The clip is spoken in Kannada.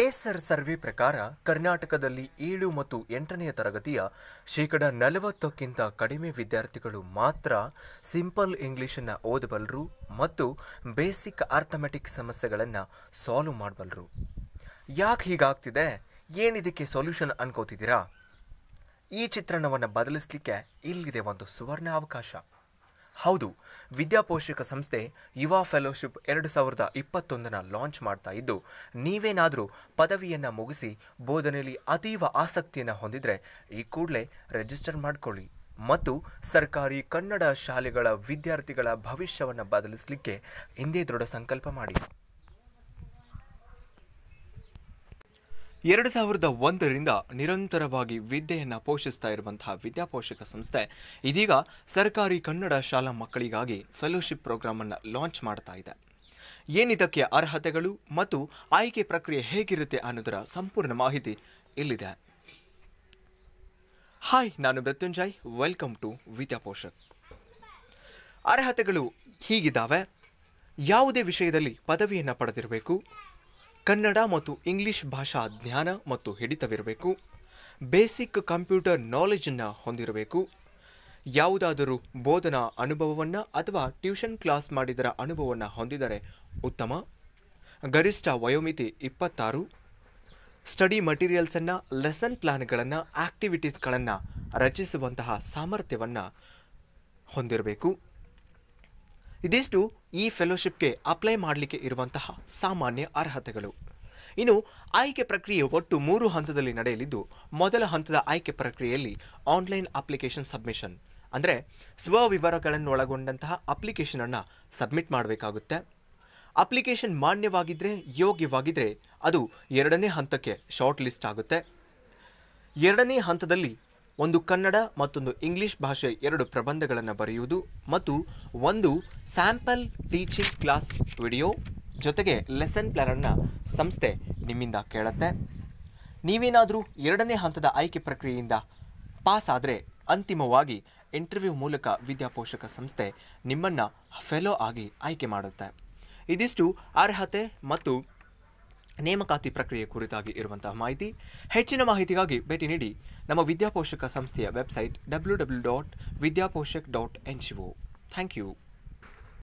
ಎಸರ್ ಸರ್ವೆ ಪ್ರಕಾರ ಕರ್ನಾಟಕದಲ್ಲಿ ಏಳು ಮತ್ತು ಎಂಟನೆಯ ತರಗತಿಯ ಶೇಕಡ ನಲವತ್ತಕ್ಕಿಂತ ಕಡಿಮೆ ವಿದ್ಯಾರ್ಥಿಗಳು ಮಾತ್ರ ಸಿಂಪಲ್ ಇಂಗ್ಲಿಷನ್ನು ಓದಬಲ್ಲರು ಮತ್ತು ಬೇಸಿಕ್ ಆರ್ಥಮೆಟಿಕ್ ಸಮಸ್ಯೆಗಳನ್ನು ಸಾಲ್ವ್ ಮಾಡಬಲ್ಲರು ಯಾಕೆ ಹೀಗಾಗ್ತಿದೆ ಏನಿದಕ್ಕೆ ಸೊಲ್ಯೂಷನ್ ಅನ್ಕೋತಿದ್ದೀರಾ ಈ ಚಿತ್ರಣವನ್ನು ಬದಲಿಸಲಿಕ್ಕೆ ಇಲ್ಲಿದೆ ಒಂದು ಸುವರ್ಣ ಅವಕಾಶ ಹೌದು ವಿದ್ಯಾಪೋಷಕ ಸಂಸ್ಥೆ ಯುವ ಫೆಲೋಶಿಪ್ ಎರಡು ಸಾವಿರದ ಇಪ್ಪತ್ತೊಂದನ್ನು ಲಾಂಚ್ ಮಾಡ್ತಾ ಇದ್ದು ನೀವೇನಾದರೂ ಪದವಿಯನ್ನು ಮುಗಿಸಿ ಬೋಧನೆಯಲ್ಲಿ ಅತೀವ ಆಸಕ್ತಿಯನ್ನು ಹೊಂದಿದರೆ ಈ ಕೂಡಲೇ ರಿಜಿಸ್ಟರ್ ಮಾಡಿಕೊಳ್ಳಿ ಮತ್ತು ಸರ್ಕಾರಿ ಕನ್ನಡ ಶಾಲೆಗಳ ವಿದ್ಯಾರ್ಥಿಗಳ ಭವಿಷ್ಯವನ್ನು ಬದಲಿಸಲಿಕ್ಕೆ ಹಿಂದೆ ದೃಢ ಸಂಕಲ್ಪ ಮಾಡಿ ಎರಡು ಸಾವಿರದ ಒಂದರಿಂದ ನಿರಂತರವಾಗಿ ವಿದ್ಯೆಯನ್ನು ಪೋಷಿಸ್ತಾ ಇರುವಂತಹ ವಿದ್ಯಾಪೋಷಕ ಸಂಸ್ಥೆ ಇದೀಗ ಸರ್ಕಾರಿ ಕನ್ನಡ ಶಾಲಾ ಮಕ್ಕಳಿಗಾಗಿ ಫೆಲೋಶಿಪ್ ಪ್ರೋಗ್ರಾಮ್ ಅನ್ನು ಲಾಂಚ್ ಮಾಡ್ತಾ ಇದೆ ಏನಿದಕ್ಕೆ ಅರ್ಹತೆಗಳು ಮತ್ತು ಆಯ್ಕೆ ಪ್ರಕ್ರಿಯೆ ಹೇಗಿರುತ್ತೆ ಅನ್ನೋದರ ಸಂಪೂರ್ಣ ಮಾಹಿತಿ ಇಲ್ಲಿದೆ ಹಾಯ್ ನಾನು ಮೃತ್ಯುಂಜಯ್ ವೆಲ್ಕಮ್ ಟು ವಿದ್ಯಾಪೋಷಕ್ ಅರ್ಹತೆಗಳು ಹೀಗಿದ್ದಾವೆ ಯಾವುದೇ ವಿಷಯದಲ್ಲಿ ಪದವಿಯನ್ನು ಪಡೆದಿರಬೇಕು ಕನ್ನಡ ಮತ್ತು ಇಂಗ್ಲಿಷ್ ಭಾಷಾ ಜ್ಞಾನ ಮತ್ತು ಹಿಡಿತವಿರಬೇಕು ಬೇಸಿಕ್ ಕಂಪ್ಯೂಟರ್ ನಾಲೆಜನ್ನು ಹೊಂದಿರಬೇಕು ಯಾವುದಾದರೂ ಬೋಧನಾ ಅನುಭವವನ್ನು ಅಥವಾ ಟ್ಯೂಷನ್ ಕ್ಲಾಸ್ ಮಾಡಿದರ ಅನುಭವವನ್ನು ಹೊಂದಿದರೆ ಉತ್ತಮ ಗರಿಷ್ಠ ವಯೋಮಿತಿ ಇಪ್ಪತ್ತಾರು ಸ್ಟಡಿ ಮಟೀರಿಯಲ್ಸನ್ನು ಲೆಸನ್ ಪ್ಲ್ಯಾನ್ಗಳನ್ನು ಆಕ್ಟಿವಿಟೀಸ್ಗಳನ್ನು ರಚಿಸುವಂತಹ ಸಾಮರ್ಥ್ಯವನ್ನು ಹೊಂದಿರಬೇಕು ಇದಿಷ್ಟು ಈ ಫೆಲೋಶಿಪ್ಗೆ ಅಪ್ಲೈ ಮಾಡಲಿಕ್ಕೆ ಇರುವಂತಹ ಸಾಮಾನ್ಯ ಅರ್ಹತೆಗಳು ಇನ್ನು ಆಯ್ಕೆ ಪ್ರಕ್ರಿಯೆ ಒಟ್ಟು ಮೂರು ಹಂತದಲ್ಲಿ ನಡೆಯಲಿದ್ದು ಮೊದಲ ಹಂತದ ಆಯ್ಕೆ ಪ್ರಕ್ರಿಯೆಯಲ್ಲಿ ಆನ್ಲೈನ್ ಅಪ್ಲಿಕೇಶನ್ ಸಬ್ಮಿಷನ್ ಅಂದರೆ ಸ್ವವಿವರಗಳನ್ನು ಒಳಗೊಂಡಂತಹ ಅಪ್ಲಿಕೇಶನನ್ನು ಸಬ್ಮಿಟ್ ಮಾಡಬೇಕಾಗುತ್ತೆ ಅಪ್ಲಿಕೇಶನ್ ಮಾನ್ಯವಾಗಿದ್ದರೆ ಯೋಗ್ಯವಾಗಿದ್ದರೆ ಅದು ಎರಡನೇ ಹಂತಕ್ಕೆ ಶಾರ್ಟ್ ಲಿಸ್ಟ್ ಆಗುತ್ತೆ ಎರಡನೇ ಹಂತದಲ್ಲಿ ಒಂದು ಕನ್ನಡ ಮತ್ತೊಂದು ಇಂಗ್ಲಿಷ್ ಭಾಷೆ ಎರಡು ಪ್ರಬಂಧಗಳನ್ನು ಬರೆಯುವುದು ಮತ್ತು ಒಂದು ಸ್ಯಾಂಪಲ್ ಟೀಚಿಂಗ್ ಕ್ಲಾಸ್ ವಿಡಿಯೋ ಜೊತೆಗೆ ಲೆಸನ್ ಪ್ಲಾನನ್ನು ಸಂಸ್ಥೆ ನಿಮ್ಮಿಂದ ಕೇಳುತ್ತೆ ನೀವೇನಾದರೂ ಎರಡನೇ ಹಂತದ ಆಯ್ಕೆ ಪ್ರಕ್ರಿಯೆಯಿಂದ ಪಾಸ್ ಆದರೆ ಅಂತಿಮವಾಗಿ ಇಂಟರ್ವ್ಯೂ ಮೂಲಕ ವಿದ್ಯಾಪೋಷಕ ಸಂಸ್ಥೆ ನಿಮ್ಮನ್ನು ಫೆಲೋ ಆಗಿ ಆಯ್ಕೆ ಮಾಡುತ್ತೆ ಇದಿಷ್ಟು ಅರ್ಹತೆ ಮತ್ತು ನೇಮಕಾತಿ ಪ್ರಕ್ರಿಯೆ ಕುರಿತಾಗಿ ಇರುವಂತಹ ಮಾಹಿತಿ ಹೆಚ್ಚಿನ ಮಾಹಿತಿಗಾಗಿ ಭೇಟಿ ನೀಡಿ ನಮ್ಮ ವಿದ್ಯಾಪೋಷಕ ಸಂಸ್ಥೆಯ website W W dot Vidyaposhak dot N G O thank you